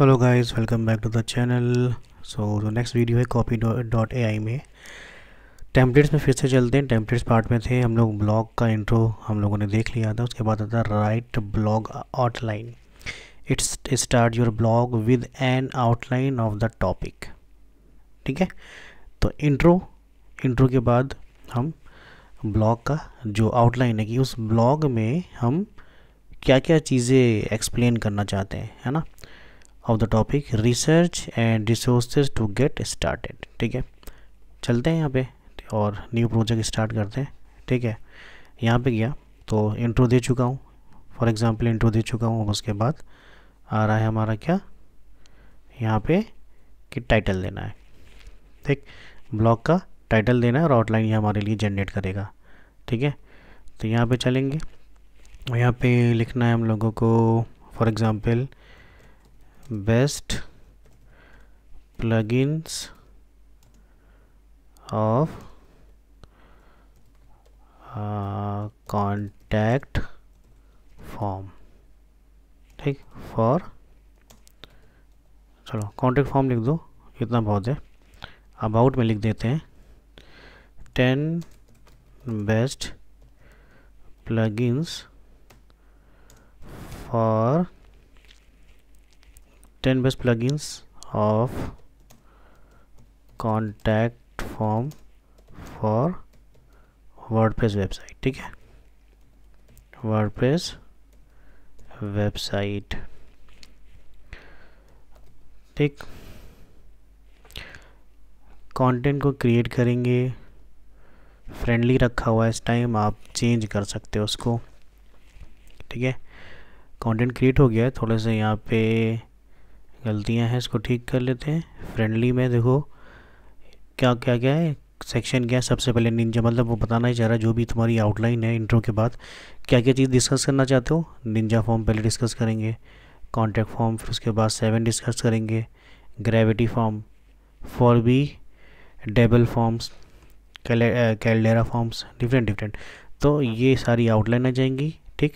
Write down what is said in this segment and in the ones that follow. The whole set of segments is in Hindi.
hello guys welcome back to the channel so जो नेक्स्ट वीडियो है कॉपी डॉट ए आई में टेम्पलेट्स में फिर से चलते हैं टेम्पलेट्स पार्ट में थे हम लोग ब्लॉग का इंट्रो हम लोगों ने देख लिया था उसके बाद आता write blog outline it's start your blog with an outline of the topic ठीक है तो इंट्रो इंट्रो के बाद हम ब्लॉग का जो आउटलाइन है कि उस ब्लॉग में हम क्या क्या चीज़ें एक्सप्लेन करना चाहते हैं है ना of the topic research and resources to get started ठीक है चलते हैं यहाँ पे और न्यू प्रोजेक्ट स्टार्ट करते हैं ठीक है यहाँ पे गया तो इंट्रो दे चुका हूँ फॉर एग्ज़ाम्पल इंट्रो दे चुका हूँ अब उसके बाद आ रहा है हमारा क्या यहाँ पे कि टाइटल देना है ठीक ब्लॉग का टाइटल देना है और आउटलाइन ये हमारे लिए जनरेट करेगा ठीक है तो यहाँ पे चलेंगे यहाँ पे लिखना है हम लोगों को for example best plugins of contact form ठीक फॉर चलो कॉन्टैक्ट फॉर्म लिख दो इतना बहुत है अबाउट में लिख देते हैं ten best plugins for 10 best plugins of contact form for WordPress website ठीक है वर्डप्रेस वेबसाइट ठीक कंटेंट को क्रिएट करेंगे फ्रेंडली रखा हुआ है इस टाइम आप चेंज कर सकते हो उसको ठीक है कंटेंट क्रिएट हो गया है थोड़े से यहाँ पे गलतियां हैं इसको ठीक कर लेते हैं फ्रेंडली में देखो क्या क्या क्या है सेक्शन क्या है सबसे पहले निंजा मतलब वो बताना ही चाह रहा है जो भी तुम्हारी आउटलाइन है इंट्रो के बाद क्या क्या चीज़ डिस्कस करना चाहते हो निंजा फॉर्म पहले डिस्कस करेंगे कॉन्टैक्ट फॉर्म फिर उसके बाद सेवन डिस्कस करेंगे gravity form formidable forms Caldera forms different different तो ये सारी आउटलाइन आ जाएंगी ठीक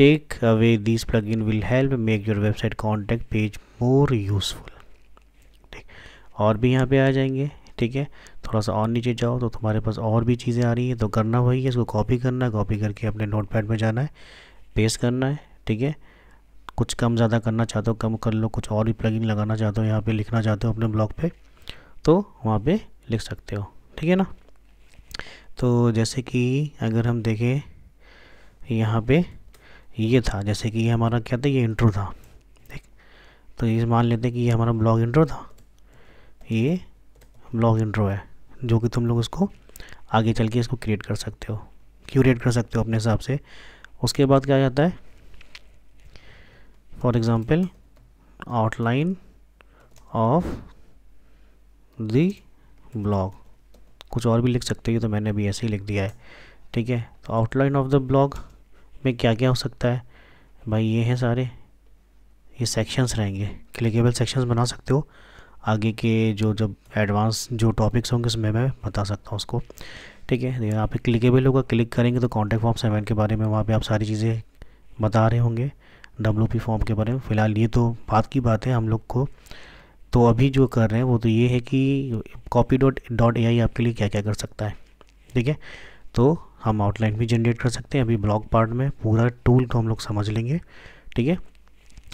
take away these plugin will help make your website contact page more useful ठीक और भी यहाँ पे आ जाएंगे ठीक है थोड़ा सा और नीचे जाओ तो तुम्हारे पास और भी चीज़ें आ रही हैं तो करना वही है इसको कॉपी करना है कॉपी करके अपने पैड में जाना है पेस्ट करना है ठीक है कुछ कम ज़्यादा करना चाहते हो कम कर लो कुछ और भी प्लगइन लगाना चाहते हो यहाँ पे लिखना चाहते हो अपने ब्लॉग पे तो वहाँ पे लिख सकते हो ठीक है ना तो जैसे कि अगर हम देखें यहाँ पे ये था जैसे कि ये हमारा क्या था ये इंट्रो था ठीक तो ये मान लेते हैं कि ये हमारा ब्लॉग इंट्रो था ये ब्लॉग इंट्रो है जो कि तुम लोग उसको आगे चल के इसको क्रिएट कर सकते हो क्यूरेट कर सकते हो अपने हिसाब से उसके बाद क्या जाता है for example outline of the blog कुछ और भी लिख सकते हो तो मैंने भी ऐसे ही लिख दिया है ठीक है तो आउटलाइन ऑफ द ब्लॉग में क्या क्या हो सकता है भाई ये हैं सारे ये सेक्शंस रहेंगे क्लिकेबल सेक्शंस बना सकते हो आगे के जो जब एडवांस जो टॉपिक्स होंगे उसमें मैं बता सकता हूँ उसको ठीक है तो यहाँ पे क्लिकेबल होगा क्लिक करेंगे तो कॉन्टैक्ट फॉर्म सेवन के बारे में वहाँ पे आप सारी चीज़ें बता रहे होंगे डब्ल्यू फॉर्म के बारे में फ़िलहाल ये तो बात की बात है हम लोग को तो अभी जो कर रहे हैं वो तो ये है कि कॉपी डॉट डॉट ए आपके लिए क्या क्या कर सकता है ठीक है तो हम आउटलाइन भी जनरेट कर सकते हैं अभी ब्लॉक पार्ट में पूरा टूल को हम लोग समझ लेंगे ठीक है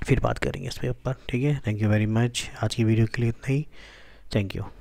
फिर बात करेंगे इस पर ठीक है थैंक यू वेरी मच आज की वीडियो के लिए इतना ही थैंक यू